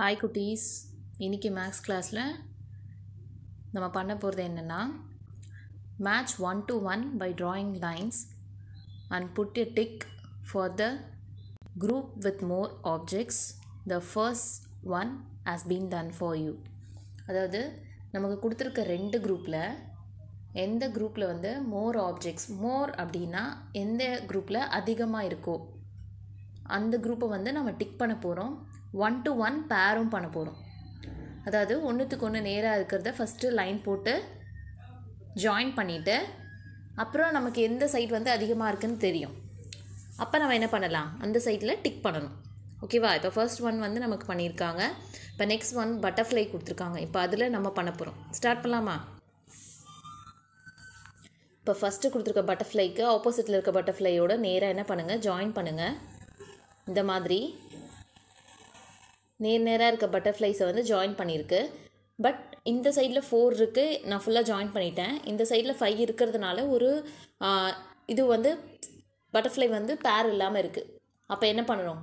hi குட்டீஸ் இன்றைக்கி maths கிளாஸில் நம்ம பண்ண போகிறது என்னென்னா match one to one by drawing lines and put a tick for the group with more objects the first one has been done for you அதாவது நமக்கு கொடுத்துருக்க ரெண்டு குரூப்பில் எந்த குரூப்பில் வந்து மோர் ஆப்ஜெக்ட்ஸ் மோர் அப்படின்னா எந்த குரூப்பில் அதிகமாக இருக்கோ அந்த குரூப்பை வந்து நம்ம டிக் பண்ண போகிறோம் ஒன் டு ஒன் பேரும் பண்ண போகிறோம் அதாவது ஒன்றுத்துக்கு ஒன்று நேராக இருக்கிறத ஃபஸ்ட்டு லைன் போட்டு ஜாயின் பண்ணிவிட்டு அப்புறம் நமக்கு எந்த சைட் வந்து அதிகமாக இருக்குதுன்னு தெரியும் அப்போ நம்ம என்ன பண்ணலாம் அந்த சைட்டில் டிக் பண்ணணும் ஓகேவா இப்போ ஃபர்ஸ்ட் ஒன் வந்து நமக்கு பண்ணியிருக்காங்க இப்போ நெக்ஸ்ட் ஒன் பட்டர்ஃப்ளை கொடுத்துருக்காங்க இப்போ அதில் நம்ம பண்ண போகிறோம் ஸ்டார்ட் பண்ணலாமா இப்போ ஃபஸ்ட்டு கொடுத்துருக்க பட்டர்ஃப்ளைக்கு ஆப்போசிட்டில் இருக்க பட்டர்ஃப்ளையோட நேராக என்ன பண்ணுங்கள் ஜாயின் பண்ணுங்கள் இந்த மாதிரி நேர் நேராக இருக்க பட்டர்ஃப்ளைஸை வந்து ஜாயின் பண்ணியிருக்கு பட் இந்த சைடில் ஃபோர் இருக்குது நான் ஃபுல்லாக ஜாயின் பண்ணிட்டேன் இந்த சைடில் ஃபைவ் இருக்கிறதுனால ஒரு இது வந்து பட்டர்ஃப்ளை வந்து பேர் இல்லாமல் இருக்குது அப்போ என்ன பண்ணணும்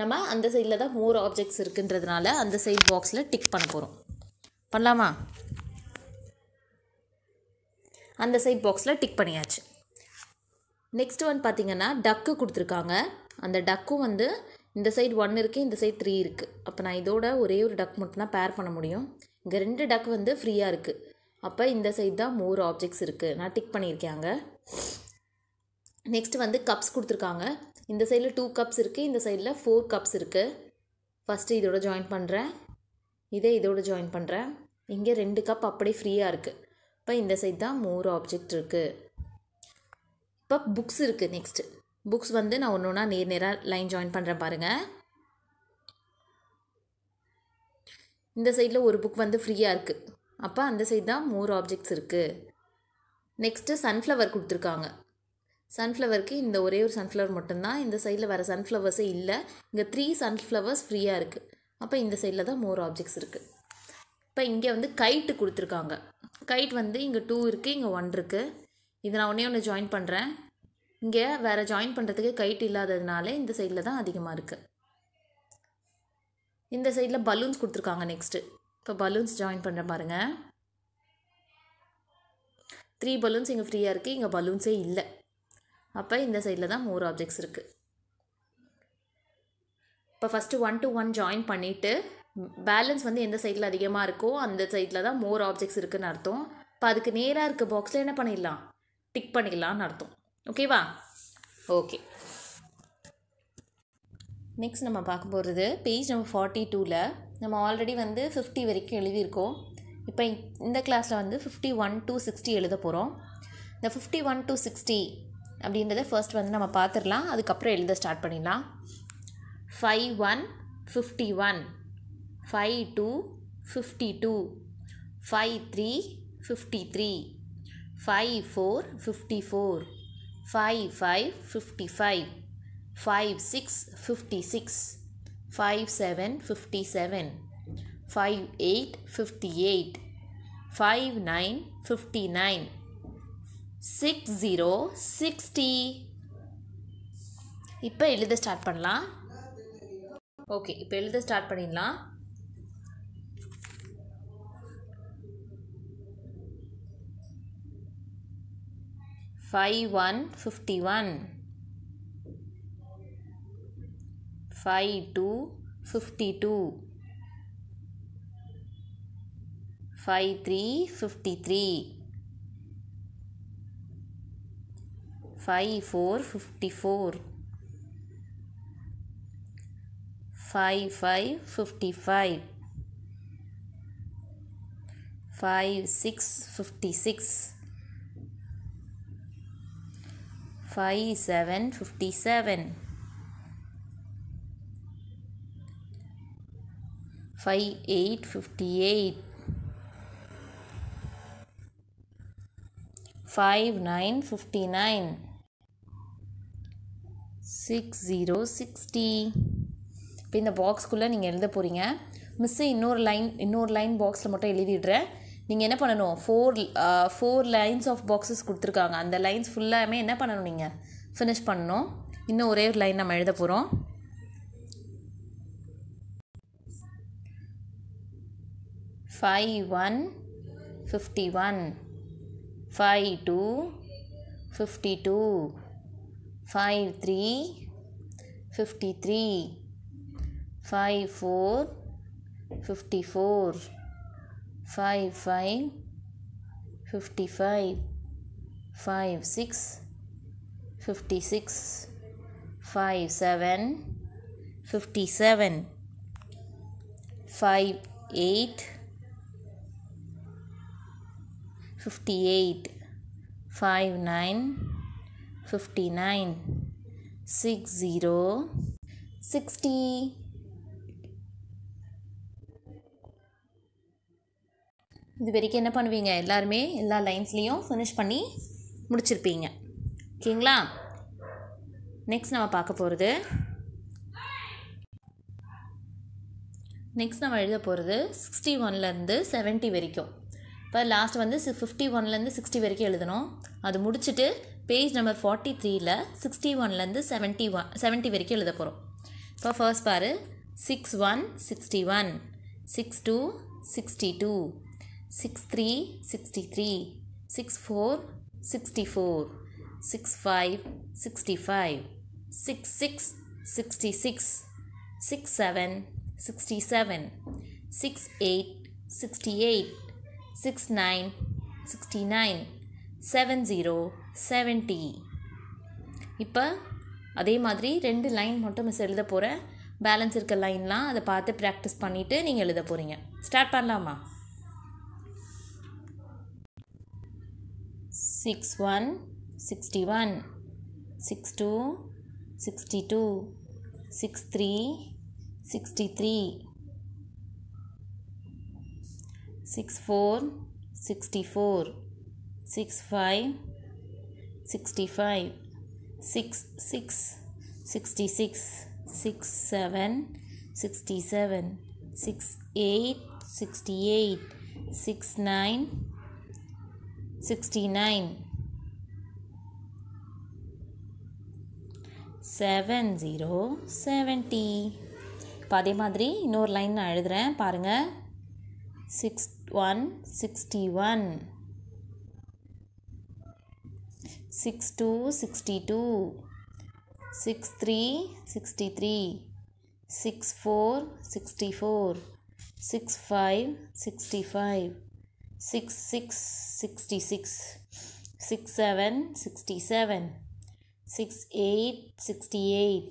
நம்ம அந்த சைடில் தான் மோர் ஆப்ஜெக்ட்ஸ் இருக்குன்றதுனால அந்த சைட் பாக்ஸில் டிக் பண்ண போகிறோம் பண்ணலாமா அந்த சைட் பாக்ஸில் டிக் பண்ணியாச்சு நெக்ஸ்ட் வந்து பார்த்திங்கன்னா டக்கு கொடுத்துருக்காங்க அந்த டக்கும் வந்து இந்த சைடு ஒன் இருக்குது இந்த சைடு த்ரீ இருக்குது அப்போ நான் இதோட ஒரே ஒரு டக் மட்டும் தான் பேர் பண்ண முடியும் இங்கே ரெண்டு டக் வந்து ஃப்ரீயாக இருக்குது அப்போ இந்த சைடு தான் மோர் ஆப்ஜெக்ட்ஸ் இருக்குது நான் டிக் பண்ணியிருக்கேன் அங்கே நெக்ஸ்ட் வந்து கப்ஸ் கொடுத்துருக்காங்க இந்த சைடில் டூ கப்ஸ் இருக்குது இந்த சைடில் ஃபோர் கப்ஸ் இருக்குது ஃபஸ்ட்டு இதோட ஜாயின் பண்ணுறேன் இதே இதோட ஜாயின் பண்ணுறேன் இங்கே ரெண்டு கப் அப்படியே ஃப்ரீயாக இருக்குது இப்போ இந்த சைடு தான் மோர் ஆப்ஜெக்ட் இருக்குது இப்போ புக்ஸ் இருக்குது நெக்ஸ்ட்டு புக்ஸ் வந்து நான் ஒன்று ஒன்றா நேர் நேராக லைன் ஜாயின் பண்ணுறேன் பாருங்கள் இந்த சைடில் ஒரு புக் வந்து ஃப்ரீயாக இருக்குது அப்போ அந்த சைடு தான் மோர் ஆப்ஜெக்ட்ஸ் இருக்குது நெக்ஸ்ட்டு சன்ஃப்ளவர் கொடுத்துருக்காங்க சன்ஃப்ளவருக்கு இந்த ஒரே ஒரு சன்ஃப்ளவர் மட்டும்தான் இந்த சைடில் வர சன்ஃப்ளவர்ஸே இல்லை இங்கே த்ரீ சன்ஃப்ளவர்ஸ் ஃப்ரீயாக இருக்குது அப்போ இந்த சைடில் தான் மோர் ஆப்ஜெக்ட்ஸ் இருக்குது இப்போ இங்கே வந்து கைட்டு கொடுத்துருக்காங்க கைட் வந்து இங்கே டூ இருக்குது இங்கே ஒன் இருக்குது இதை நான் ஒன்றே ஒன்று ஜாயின் பண்ணுறேன் இங்கே வேறு ஜாயின் பண்ணுறதுக்கு கைட் இல்லாததுனால இந்த சைடில் தான் அதிகமாக இருக்குது இந்த சைடில் பலூன்ஸ் கொடுத்துருக்காங்க நெக்ஸ்ட்டு இப்போ பலூன்ஸ் ஜாயின் பண்ணுற பாருங்கள் த்ரீ பலூன்ஸ் இங்கே ஃப்ரீயாக இருக்குது இங்கே பலூன்ஸே இல்லை அப்போ இந்த சைடில் தான் மோர் ஆப்ஜெக்ட்ஸ் இருக்குது இப்போ first one to one join பண்ணிவிட்டு பேலன்ஸ் வந்து எந்த சைடில் அதிகமாக இருக்கோ அந்த சைடில் தான் மோர் ஆப்ஜெக்ட்ஸ் இருக்குதுன்னு அர்த்தம் இப்போ அதுக்கு நேராக இருக்க பாக்ஸில் என்ன பண்ணிடலாம் டிக் பண்ணிடலான்னு அர்த்தம் ஓகேவா ஓகே நெக்ஸ்ட் நம்ம பார்க்க போகிறது பேஜ் நம்ம ஃபார்ட்டி டூவில் நம்ம ஆல்ரெடி வந்து ஃபிஃப்டி வரைக்கும் எழுதியிருக்கோம் இப்போ இந்த கிளாஸில் வந்து ஃபிஃப்டி ஒன் டூ சிக்ஸ்டி எழுத போகிறோம் இந்த ஃபிஃப்டி ஒன் டூ சிக்ஸ்டி அப்படின்றத ஃபர்ஸ்ட் வந்து நம்ம பார்த்துடலாம் அதுக்கப்புறம் எழுத ஸ்டார்ட் பண்ணிடலாம் five one fifty one five two fifty two five three fifty three five four fifty four five five fifty five five six fifty six five seven fifty seven five eight fifty eight five nine fifty nine six zero sixty இப்போ எழுத start பண்ணலாம் okay இப்போ எழுத start பண்ணிடலாம் 5 1 51 5 2 52 5 3 53 5 4 54 5 5 55 5 6 56 five seven fifty seven five eight fifty eight five nine fifty nine six zero sixty இப்போ இந்த பாக்ஸ்க்குள்ளே நீங்கள் எழுத போகிறீங்க மிஸ்ஸு இன்னொரு லைன் இன்னொரு லைன் பாக்ஸில் மட்டும் எழுதிடுறேன் நீங்கள் என்ன பண்ணணும் four four uh, lines of boxes கொடுத்துருக்காங்க அந்த லைன்ஸ் ஃபுல்லாமே என்ன பண்ணணும் நீங்கள் ஃபினிஷ் பண்ணணும் இன்னும் ஒரே ஒரு லைன் நம்ம எழுத போகிறோம் five one fifty one five two fifty two five three fifty three five four fifty four 5 5 55 5 6 56 5 7 57 5 8 58 5 9 59 60 இது வரைக்கும் என்ன பண்ணுவீங்க எல்லாருமே எல்லா லைன்ஸ்லேயும் ஃபினிஷ் பண்ணி முடிச்சிருப்பீங்க ஓகேங்களா நெக்ஸ்ட் நம்ம பார்க்க போகிறது நெக்ஸ்ட் நம்ம எழுத போகிறது சிக்ஸ்டி ஒன்லேருந்து செவன்ட்டி வரைக்கும் இப்போ லாஸ்ட் வந்து ஃபிஃப்டி ஒன்லேருந்து சிக்ஸ்டி வரைக்கும் எழுதணும் அது முடிச்சுட்டு பேஜ் நம்பர் ஃபார்ட்டி த்ரீயில் சிக்ஸ்டி ஒன்லேருந்து செவன்ட்டி ஒன் செவன்ட்டி வரைக்கும் எழுத போகிறோம் இப்போ ஃபர்ஸ்ட் பாரு six one sixty one six two sixty two six three sixty three six four sixty four six five sixty five six six sixty six six seven sixty seven six eight sixty eight six nine sixty nine seven zero seventy இப்போ அதே மாதிரி ரெண்டு line மட்டும் miss எழுத போகிற balance இருக்க லைன்லாம் அதை பார்த்து ப்ராக்டிஸ் பண்ணிவிட்டு நீங்கள் எழுத போகிறீங்க ஸ்டார்ட் பண்ணலாமா six one sixty one six two sixty two six three sixty three six four sixty four six five sixty five six six sixty six six seven sixty seven six eight sixty eight six nine sixty nine seven zero seventy இப்போ அதே மாதிரி இன்னொரு line நான் எழுதுகிறேன் பாருங்கள் six one sixty one six two sixty two six three sixty three six four sixty four six five sixty five six six sixty six six seven sixty seven six eight sixty eight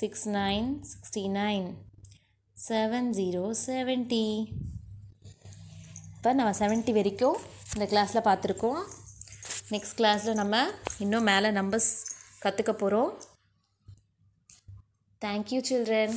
six nine sixty nine seven zero seventy இப்போ நம்ம seventy வரைக்கும் இந்த கிளாஸில் பார்த்துருக்கோம் next கிளாஸில் நம்ம இன்னும் மேலே நம்பர்ஸ் கற்றுக்க போகிறோம் தேங்க்யூ சில்ட்ரன்